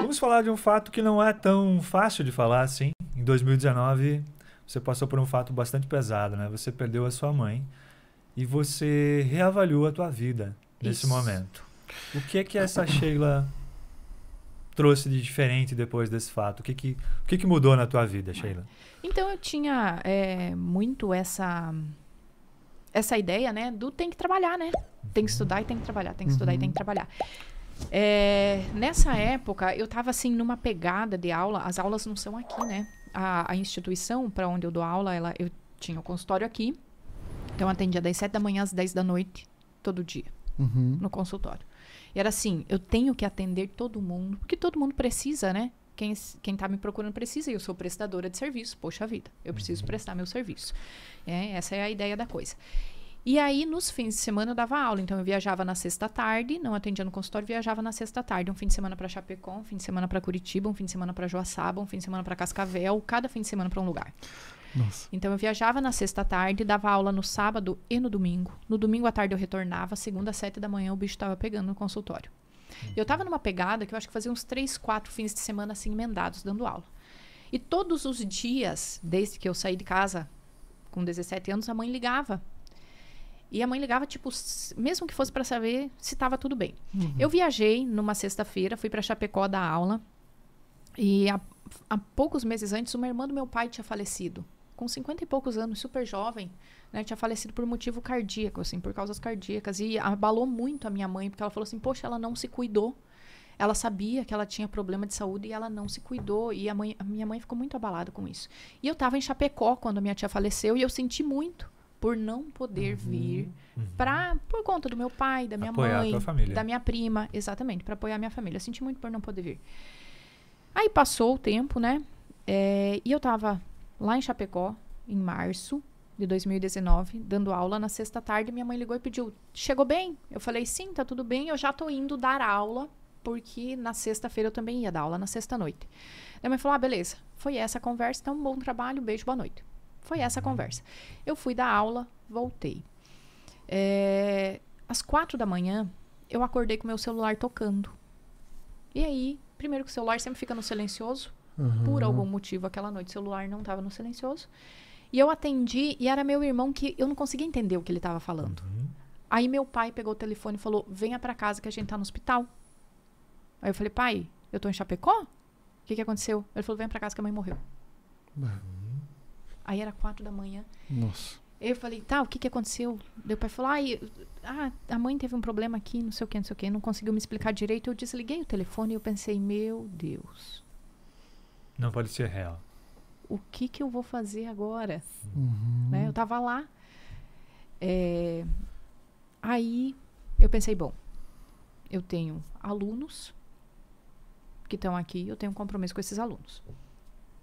Vamos falar de um fato que não é tão fácil de falar assim. Em 2019, você passou por um fato bastante pesado, né? Você perdeu a sua mãe e você reavaliou a tua vida nesse Isso. momento. O que é que essa Sheila trouxe de diferente depois desse fato? O que, que, o que, que mudou na tua vida, Sheila? Então eu tinha é, muito essa essa ideia, né, do tem que trabalhar, né? Tem que estudar e tem que trabalhar, tem que estudar uhum. e tem que uhum. trabalhar. É, nessa época, eu estava assim numa pegada de aula. As aulas não são aqui, né? A, a instituição para onde eu dou aula, ela, eu tinha o consultório aqui. Então, eu atendia das 7 da manhã às 10 da noite, todo dia, uhum. no consultório. E era assim, eu tenho que atender todo mundo, porque todo mundo precisa, né? Quem, quem tá me procurando precisa, e eu sou prestadora de serviço, poxa vida, eu preciso uhum. prestar meu serviço. É, essa é a ideia da coisa. E aí, nos fins de semana, eu dava aula. Então, eu viajava na sexta tarde, não atendia no consultório, viajava na sexta tarde. Um fim de semana para Chapecó, um fim de semana para Curitiba, um fim de semana para Joaçaba, um fim de semana para Cascavel, cada fim de semana para um lugar. Nossa. Então eu viajava na sexta tarde, dava aula no sábado e no domingo. No domingo à tarde eu retornava, segunda às sete da manhã o bicho estava pegando no consultório. Hum. Eu estava numa pegada que eu acho que fazia uns três, quatro fins de semana assim emendados, dando aula. E todos os dias, desde que eu saí de casa com 17 anos, a mãe ligava e a mãe ligava, tipo, mesmo que fosse para saber se estava tudo bem. Uhum. Eu viajei numa sexta-feira, fui para Chapecó dar aula. E há, há, poucos meses antes, uma irmã do meu pai tinha falecido com 50 e poucos anos, super jovem, né? Tinha falecido por motivo cardíaco, assim, por causas cardíacas. E abalou muito a minha mãe, porque ela falou assim: Poxa, ela não se cuidou. Ela sabia que ela tinha problema de saúde e ela não se cuidou. E a, mãe, a minha mãe ficou muito abalada com isso. E eu estava em Chapecó quando a minha tia faleceu e eu senti muito por não poder uhum, vir uhum. por conta do meu pai, da minha apoiar mãe, da minha prima, exatamente, para apoiar a minha família. Eu senti muito por não poder vir. Aí passou o tempo, né? É, e eu tava lá em Chapecó, em março de 2019, dando aula. Na sexta tarde, minha mãe ligou e pediu: Chegou bem? Eu falei: Sim, tá tudo bem. Eu já tô indo dar aula, porque na sexta-feira eu também ia dar aula, na sexta-noite. Minha mãe falou: Ah, beleza. Foi essa a conversa. Então, bom trabalho, beijo, boa noite. Foi essa a uhum. conversa. Eu fui dar aula, voltei. É, às quatro da manhã, eu acordei com meu celular tocando. E aí, primeiro que o celular sempre fica no silencioso, Uhum. Por algum motivo, aquela noite o celular não estava no silencioso. E eu atendi e era meu irmão que eu não conseguia entender o que ele estava falando. Uhum. Aí meu pai pegou o telefone e falou: "Venha para casa que a gente tá no hospital". Aí eu falei: "Pai, eu tô em Chapecó? O que que aconteceu?". Ele falou: "Vem para casa que a mãe morreu". Uhum. Aí era quatro da manhã. Nossa. Eu falei, tá, o que que aconteceu? Meu pai falou, Ai, ah, a mãe teve um problema aqui, não sei o que, não sei o que, não conseguiu me explicar direito. Eu desliguei o telefone e eu pensei, meu Deus. Não pode ser real. O que, que eu vou fazer agora? Uhum. Né? Eu estava lá. É, aí eu pensei, bom, eu tenho alunos que estão aqui, eu tenho um compromisso com esses alunos.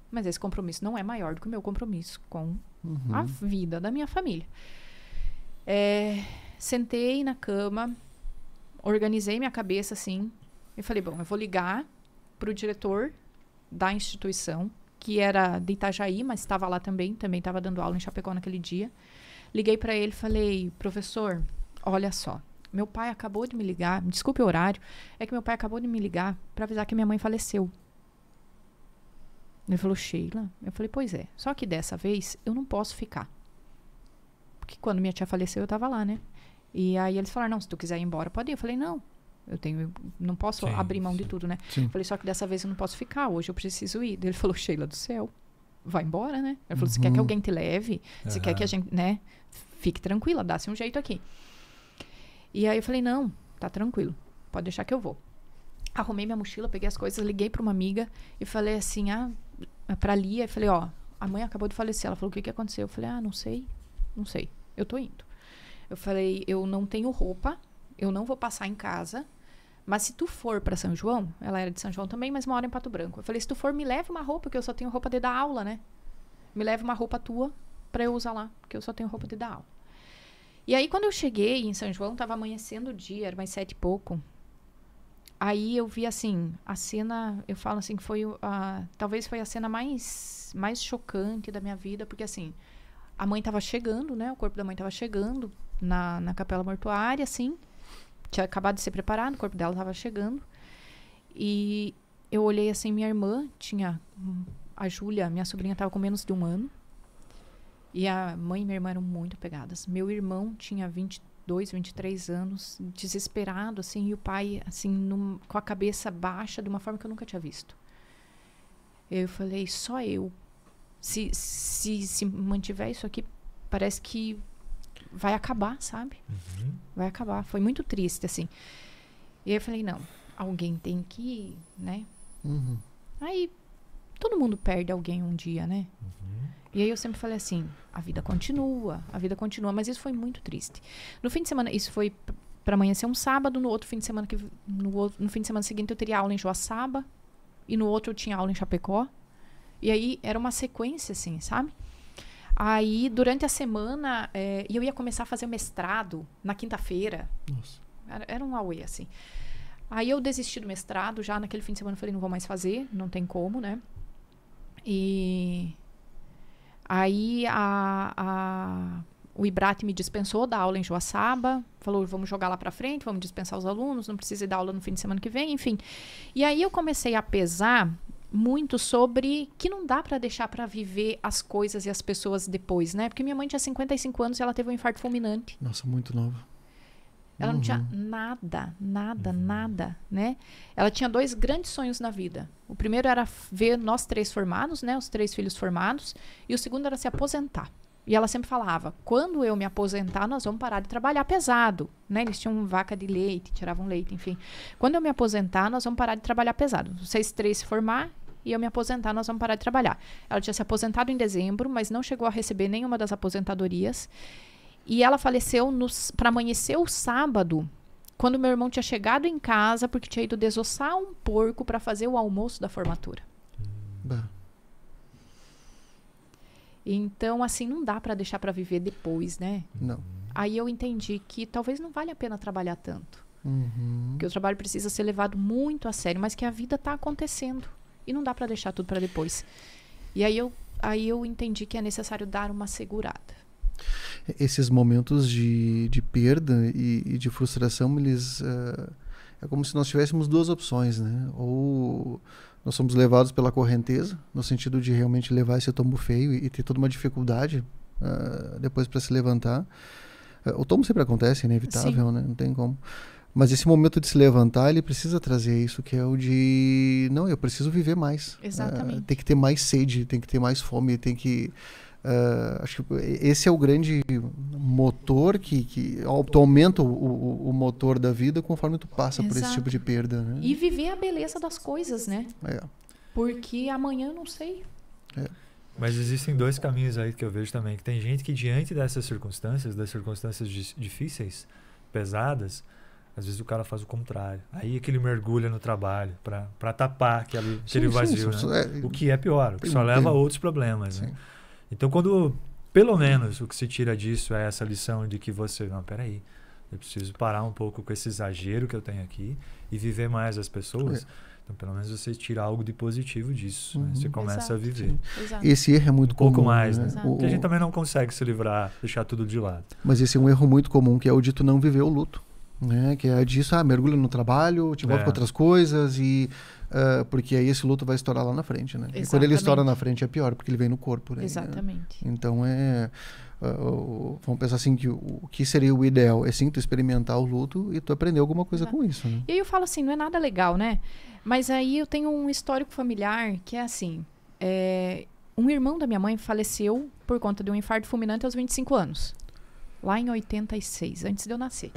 Mas esse compromisso não é maior do que o meu compromisso com uhum. a vida da minha família. É, sentei na cama, organizei minha cabeça assim, e falei, bom, eu vou ligar pro diretor da instituição, que era de Itajaí, mas estava lá também, também estava dando aula em Chapecó naquele dia. Liguei para ele e falei: professor, olha só, meu pai acabou de me ligar, desculpe o horário, é que meu pai acabou de me ligar para avisar que minha mãe faleceu. Ele falou, Sheila. Eu falei, pois é. Só que dessa vez eu não posso ficar. Porque quando minha tia faleceu, eu estava lá, né? E aí eles falaram, não, se tu quiser ir embora, pode ir. Eu falei, não, eu tenho, eu não posso sim, abrir mão sim. de tudo, né? Sim. Falei, só que dessa vez eu não posso ficar, hoje eu preciso ir. Ele falou, Sheila do céu, vai embora, né? Ele falou, você uhum. quer que uhum. alguém te leve? Você uhum. quer que a gente, né? Fique tranquila, dá-se um jeito aqui. E aí eu falei, não, tá tranquilo, pode deixar que eu vou. Arrumei minha mochila, peguei as coisas, liguei para uma amiga e falei assim, ah, é pra Lia, e falei, ó, a mãe acabou de falecer. Ela falou, o que que aconteceu? Eu falei, ah, não sei, não sei, eu tô indo. Eu falei, eu não tenho roupa, eu não vou passar em casa, mas se tu for para São João, ela era de São João também, mas mora em Pato Branco. Eu falei, se tu for, me leve uma roupa, que eu só tenho roupa de dar aula, né? Me leve uma roupa tua para eu usar lá, porque eu só tenho roupa de dar aula. E aí, quando eu cheguei em São João, tava amanhecendo o dia, era mais sete e pouco. Aí eu vi, assim, a cena, eu falo assim, que foi a... Talvez foi a cena mais, mais chocante da minha vida, porque, assim, a mãe tava chegando, né? O corpo da mãe tava chegando na, na capela mortuária, assim tinha acabado de ser preparado, o corpo dela estava chegando. E eu olhei assim, minha irmã tinha. A Júlia, minha sobrinha, estava com menos de um ano. E a mãe e minha irmã eram muito pegadas. Meu irmão tinha 22, 23 anos, desesperado, assim, e o pai, assim, num, com a cabeça baixa, de uma forma que eu nunca tinha visto. Eu falei, só eu. Se, se, se mantiver isso aqui, parece que vai acabar, sabe? Uhum. Vai acabar. Foi muito triste, assim. E eu falei, não, alguém tem que ir, né? Uhum. Aí todo mundo perde alguém um dia, né? Uhum. E aí eu sempre falei assim, a vida continua, a vida continua, mas isso foi muito triste. No fim de semana, isso foi para amanhecer um sábado, no outro fim de semana que no, outro, no fim de semana seguinte eu teria aula em Joaçaba e no outro eu tinha aula em Chapecó. E aí era uma sequência assim, sabe? Aí, durante a semana, é, eu ia começar a fazer o mestrado na quinta-feira. Nossa. Era, era um away assim. Aí eu desisti do mestrado, já naquele fim de semana eu falei, não vou mais fazer, não tem como, né? E aí a, a, o IBRAT me dispensou da aula em Joaçaba, falou, vamos jogar lá para frente, vamos dispensar os alunos, não precisa dar aula no fim de semana que vem, enfim. E aí eu comecei a pesar muito sobre que não dá para deixar para viver as coisas e as pessoas depois, né? Porque minha mãe tinha 55 anos e ela teve um infarto fulminante. Nossa, muito nova. Ela uhum. não tinha uhum. nada, nada, uhum. nada, né? Ela tinha dois grandes sonhos na vida. O primeiro era ver nós três formados, né? Os três filhos formados. E o segundo era se aposentar. E ela sempre falava: quando eu me aposentar, nós vamos parar de trabalhar pesado. Né? Eles tinham vaca de leite, tiravam leite, enfim. Quando eu me aposentar, nós vamos parar de trabalhar pesado. Vocês três se formar e eu me aposentar, nós vamos parar de trabalhar. Ela tinha se aposentado em dezembro, mas não chegou a receber nenhuma das aposentadorias. E ela faleceu para amanhecer o sábado, quando meu irmão tinha chegado em casa, porque tinha ido desossar um porco para fazer o almoço da formatura. Então, assim, não dá para deixar para viver depois, né? Não. Aí eu entendi que talvez não vale a pena trabalhar tanto. Uhum. Que o trabalho precisa ser levado muito a sério, mas que a vida está acontecendo. E não dá para deixar tudo para depois. E aí eu, aí eu entendi que é necessário dar uma segurada. Esses momentos de, de perda e, e de frustração, eles. Uh, é como se nós tivéssemos duas opções, né? Ou nós somos levados pela correnteza, no sentido de realmente levar esse tombo feio e, e ter toda uma dificuldade uh, depois para se levantar. Uh, o tombo sempre acontece, é inevitável, né? Não tem como. Mas esse momento de se levantar, ele precisa trazer isso, que é o de não, eu preciso viver mais. Ah, Exatamente. Uh, tem que ter mais sede, tem que ter mais fome, tem que Uh, acho que esse é o grande motor que, que aumenta o, o, o motor da vida conforme tu passa Exato. por esse tipo de perda. Né? E viver a beleza das coisas, né? É. Porque amanhã eu não sei. É. Mas existem dois caminhos aí que eu vejo também. Que tem gente que diante dessas circunstâncias, das circunstâncias difíceis, pesadas, às vezes o cara faz o contrário. Aí é que ele mergulha no trabalho para tapar aquele, sim, aquele vazio. Sim, né? é, o que é pior, só leva a outros problemas. Né? Então, quando pelo menos o que se tira disso é essa lição de que você, não, peraí, eu preciso parar um pouco com esse exagero que eu tenho aqui e viver mais as pessoas. É. Então, pelo menos você tira algo de positivo disso. Uhum. Né? Você uhum. começa Exato, a viver. Esse erro é muito um comum. pouco mais, né? né? O, Porque a gente também não consegue se livrar, deixar tudo de lado. Mas esse é um erro muito comum, que é o dito não viver o luto. Né? Que é disso, ah, mergulha no trabalho, te envolve é. com outras coisas e. Uh, porque aí esse luto vai estourar lá na frente, né? Exatamente. E quando ele estoura na frente é pior, porque ele vem no corpo, né? Exatamente. Então é. Uh, vamos pensar assim: que o, o, que seria o ideal? É sim tu experimentar o luto e tu aprender alguma coisa com isso. Né? E aí eu falo assim: não é nada legal, né? Mas aí eu tenho um histórico familiar que é assim: é, um irmão da minha mãe faleceu por conta de um infarto fulminante aos 25 anos, lá em 86, antes de eu nascer.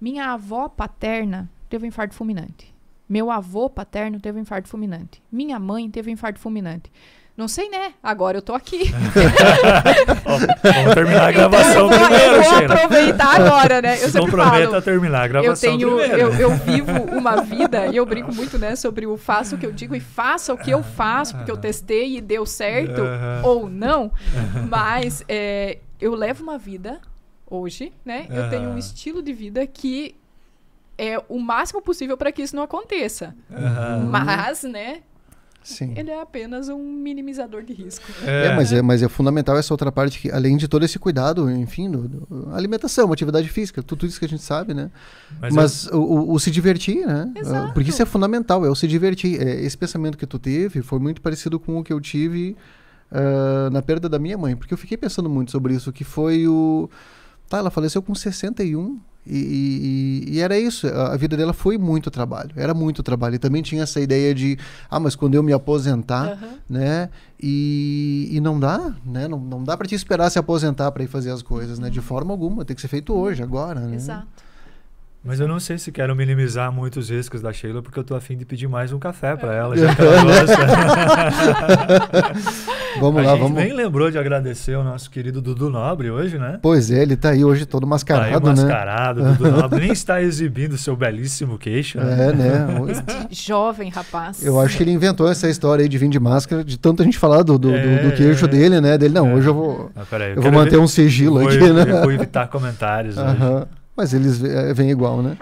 Minha avó paterna teve um infarto fulminante. Meu avô paterno teve um infarto fulminante. Minha mãe teve um infarto fulminante. Não sei, né? Agora eu tô aqui. Então, vamos terminar a gravação então, primeiro, Eu vou Sheila. aproveitar agora, né? Eu Não prometa falo, terminar a gravação eu tenho, primeiro. Eu, eu vivo uma vida, e eu brinco muito, né? Sobre o faço o que eu digo e faça o que eu faço, porque eu ah. testei e deu certo, uh -huh. ou não. Mas é, eu levo uma vida hoje, né? Uhum. Eu tenho um estilo de vida que é o máximo possível para que isso não aconteça. Uhum. Mas, né? Sim. Ele é apenas um minimizador de risco. É. é. mas é, mas é fundamental essa outra parte que, além de todo esse cuidado, enfim, do, do alimentação, atividade física, tudo, isso que a gente sabe, né? Mas, mas eu... o, o, o, se divertir, né? Exato. Ah, porque isso é fundamental, é o se divertir. É, esse pensamento que tu teve foi muito parecido com o que eu tive uh, na perda da minha mãe, porque eu fiquei pensando muito sobre isso, que foi o Tá, ela faleceu com 61 e, e, e, era isso. A vida dela foi muito trabalho. Era muito trabalho. E também tinha essa ideia de, ah, mas quando eu me aposentar, uhum. né? E, e não dá, né? Não, não dá para te esperar se aposentar para ir fazer as coisas, né? De uhum. forma alguma. Tem que ser feito hoje, agora, né? Exato. Mas eu não sei se quero minimizar muito os riscos da Sheila, porque eu tô afim de pedir mais um café para é. ela, já que ela gosta. vamos a lá, gente vamos. nem lembrou de agradecer o nosso querido Dudu Nobre hoje, né? Pois é, ele tá aí hoje todo mascarado, tá né? mascarado, né? Dudu Nobre nem está exibindo seu belíssimo queixo. Né? É, né? Este jovem rapaz. Eu acho que ele inventou essa história aí de vir de máscara, de tanta gente falar do, do, é, do queixo é. dele, né? Dele, não, é. hoje eu vou, ah, eu, eu vou manter ver... um sigilo vou, aqui, né? Eu vou evitar comentários uh -huh. hoje mas eles eh, vêm igual, né?